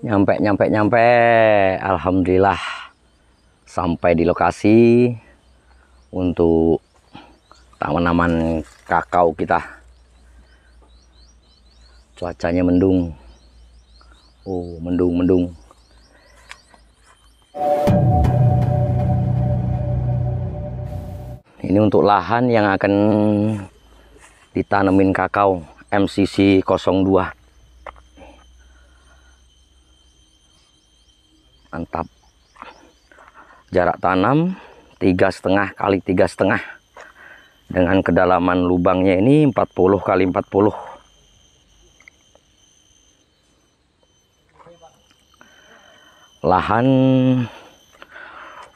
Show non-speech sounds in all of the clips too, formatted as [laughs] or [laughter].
nyampe nyampe nyampe alhamdulillah sampai di lokasi untuk tanaman kakao kita cuacanya mendung oh mendung mendung ini untuk lahan yang akan ditanemin kakao MCC 02 mantap jarak tanam tiga setengah kali tiga setengah dengan kedalaman lubangnya ini 40 kali 40 lahan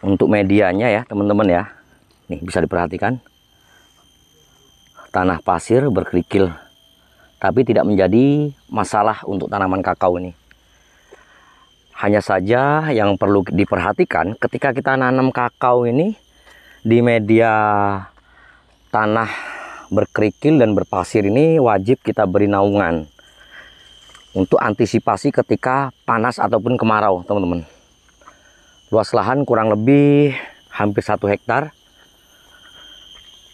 untuk medianya ya teman-teman ya nih bisa diperhatikan tanah pasir berkerikil tapi tidak menjadi masalah untuk tanaman kakao ini hanya saja yang perlu diperhatikan ketika kita nanam kakao ini di media tanah berkerikil dan berpasir ini wajib kita beri naungan untuk antisipasi ketika panas ataupun kemarau, teman-teman. Luas lahan kurang lebih hampir satu hektar.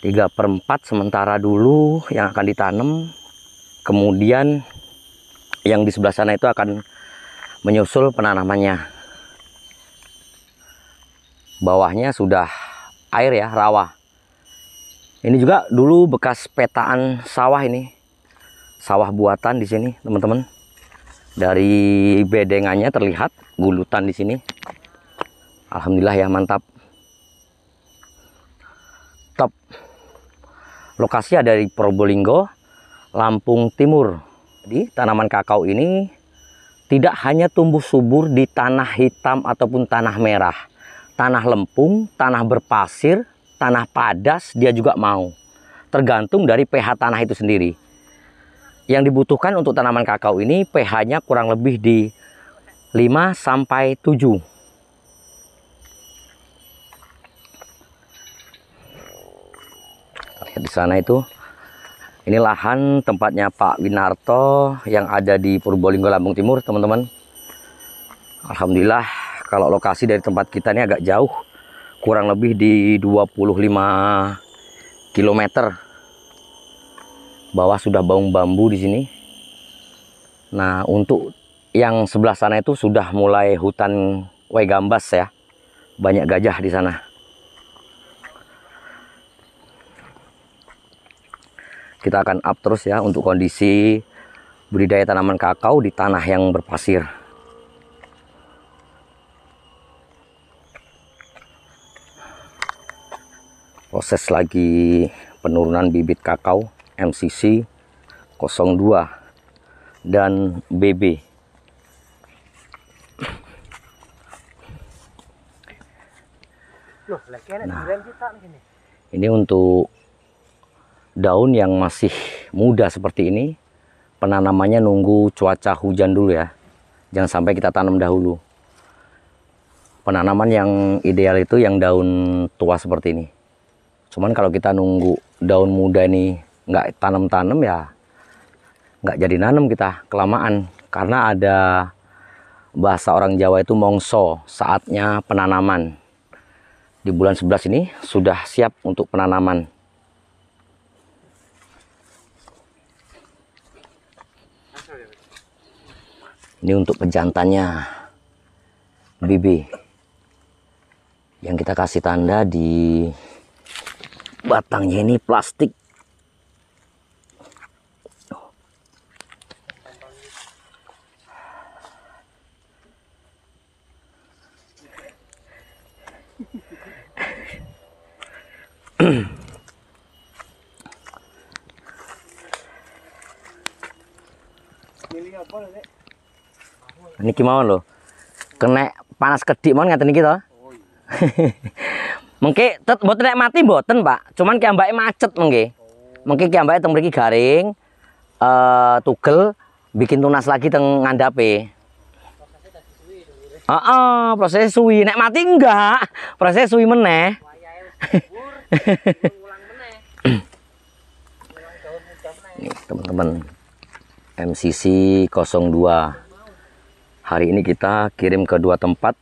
3 per 4 sementara dulu yang akan ditanam. Kemudian yang di sebelah sana itu akan menyusul penanamannya. Bawahnya sudah air ya, rawa. Ini juga dulu bekas petaan sawah ini. Sawah buatan di sini, teman-teman. Dari bedengannya terlihat gulutan di sini. Alhamdulillah ya, mantap. Top. Lokasi ada di Probolinggo, Lampung Timur. Jadi tanaman kakao ini tidak hanya tumbuh subur di tanah hitam ataupun tanah merah. Tanah lempung, tanah berpasir, tanah padas dia juga mau. Tergantung dari pH tanah itu sendiri. Yang dibutuhkan untuk tanaman kakao ini pH-nya kurang lebih di 5 sampai 7. Lihat di sana itu ini lahan tempatnya Pak Winarto yang ada di Purbolinggo Lampung Timur, teman-teman. Alhamdulillah kalau lokasi dari tempat kita ini agak jauh. Kurang lebih di 25 km. Bawah sudah baung bambu di sini. Nah, untuk yang sebelah sana itu sudah mulai hutan gambas ya. Banyak gajah di sana. kita akan up terus ya untuk kondisi budidaya tanaman kakao di tanah yang berpasir. Proses lagi penurunan bibit kakao MCC 02 dan BB. nah, ini untuk daun yang masih muda seperti ini penanamannya nunggu cuaca hujan dulu ya jangan sampai kita tanam dahulu penanaman yang ideal itu yang daun tua seperti ini cuman kalau kita nunggu daun muda ini nggak tanam-tanam ya nggak jadi nanam kita kelamaan karena ada bahasa orang Jawa itu mongso saatnya penanaman di bulan 11 ini sudah siap untuk penanaman ini untuk pejantannya bibi yang kita kasih tanda di batangnya ini plastik Milih apa, Nek? niki mau lo kena panas kedik mau ngerti niki to oh, iya. [laughs] Mungkin tet buat nek mati boten Pak cuman kayak mbaknya macet mungkin, oh. mungkin kayak mbaknya teng garing eh uh, tugel bikin tunas lagi teng ngandape Heeh, uh, proses suwi. Nek mati enggak, proses suwi meneh. Nih, teman-teman. MCC 02 Hari ini kita kirim ke dua tempat,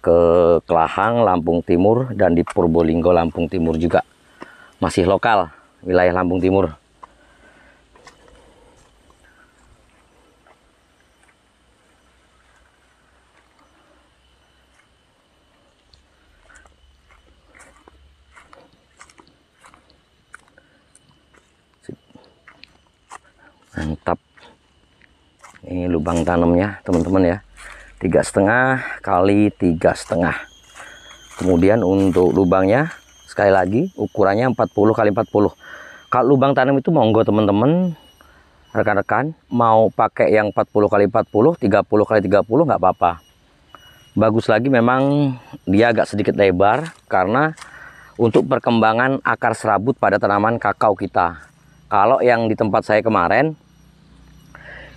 ke Kelahang, Lampung Timur, dan di Purbolinggo, Lampung Timur juga. Masih lokal, wilayah Lampung Timur. Mantap lubang tanamnya teman-teman ya tiga setengah kali tiga setengah kemudian untuk lubangnya sekali lagi ukurannya 40 kali 40 kalau lubang tanam itu monggo teman-teman rekan-rekan mau pakai yang 40 kali 40 30 kali 30 nggak apa-apa bagus lagi memang dia agak sedikit lebar karena untuk perkembangan akar serabut pada tanaman kakao kita kalau yang di tempat saya kemarin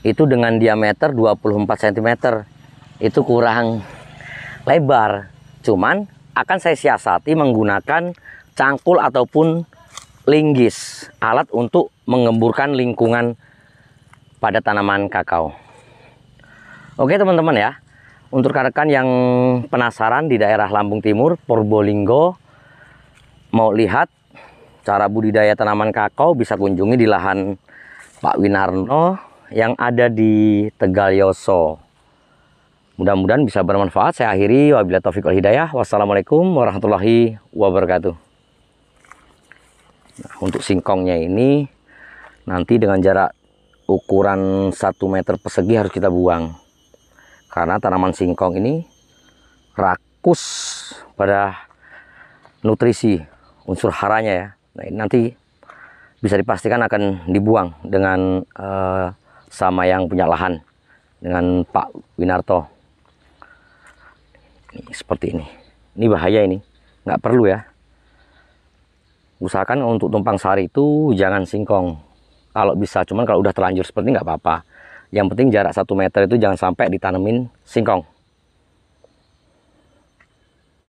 itu dengan diameter 24 cm itu kurang lebar cuman akan saya siasati menggunakan cangkul ataupun linggis alat untuk mengemburkan lingkungan pada tanaman kakao oke teman-teman ya untuk rekan-rekan yang penasaran di daerah Lampung Timur Purbolinggo mau lihat cara budidaya tanaman kakao bisa kunjungi di lahan Pak Winarno yang ada di Tegal Yoso. Mudah-mudahan bisa bermanfaat. Saya akhiri. Wabillahi taufiq wal hidayah. Wassalamualaikum warahmatullahi wabarakatuh. Nah, untuk singkongnya ini nanti dengan jarak ukuran 1 meter persegi harus kita buang. Karena tanaman singkong ini rakus pada nutrisi unsur haranya ya. Nah, ini nanti bisa dipastikan akan dibuang dengan uh, sama yang punya lahan dengan Pak Winarto seperti ini ini bahaya ini nggak perlu ya usahakan untuk tumpang sari itu jangan singkong kalau bisa cuman kalau udah terlanjur seperti nggak apa-apa yang penting jarak satu meter itu jangan sampai ditanemin singkong